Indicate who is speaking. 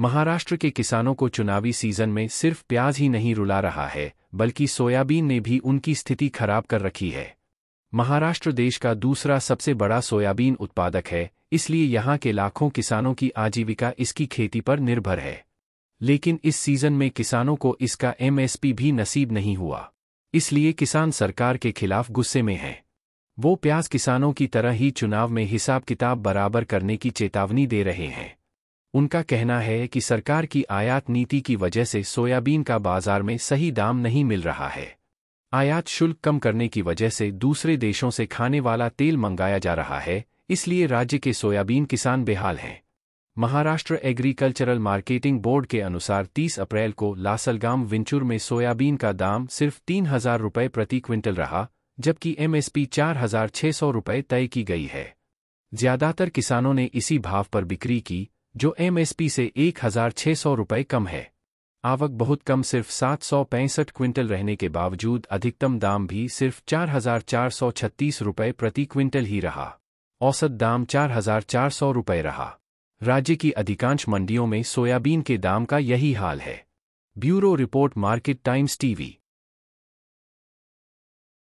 Speaker 1: महाराष्ट्र के किसानों को चुनावी सीजन में सिर्फ प्याज ही नहीं रुला रहा है बल्कि सोयाबीन ने भी उनकी स्थिति खराब कर रखी है महाराष्ट्र देश का दूसरा सबसे बड़ा सोयाबीन उत्पादक है इसलिए यहाँ के लाखों किसानों की आजीविका इसकी खेती पर निर्भर है लेकिन इस सीजन में किसानों को इसका एमएसपी भी नसीब नहीं हुआ इसलिए किसान सरकार के खिलाफ गुस्से में हैं वो प्याज किसानों की तरह ही चुनाव में हिसाब किताब बराबर करने की चेतावनी दे रहे हैं उनका कहना है कि सरकार की आयात नीति की वजह से सोयाबीन का बाजार में सही दाम नहीं मिल रहा है आयात शुल्क कम करने की वजह से दूसरे देशों से खाने वाला तेल मंगाया जा रहा है इसलिए राज्य के सोयाबीन किसान बेहाल हैं महाराष्ट्र एग्रीकल्चरल मार्केटिंग बोर्ड के अनुसार 30 अप्रैल को लासलगाम विंचुर में सोयाबीन का दाम सिर्फ तीन हजार रुपये प्रति क्विंटल रहा जबकि एमएसपी चार हजार छह सौ रुपये तय की गई है ज्यादातर किसानों ने इसी भाव पर बिक्री की जो एमएसपी से एक हजार छह सौ रुपये कम है आवक बहुत कम सिर्फ सात सौ पैंसठ क्विंटल रहने के बावजूद अधिकतम दाम भी सिर्फ चार हजार चार सौ छत्तीस रुपये प्रति क्विंटल ही रहा औसत दाम चार हजार चार सौ रुपये रहा राज्य की अधिकांश मंडियों में सोयाबीन के दाम का यही हाल है bureau report market times TV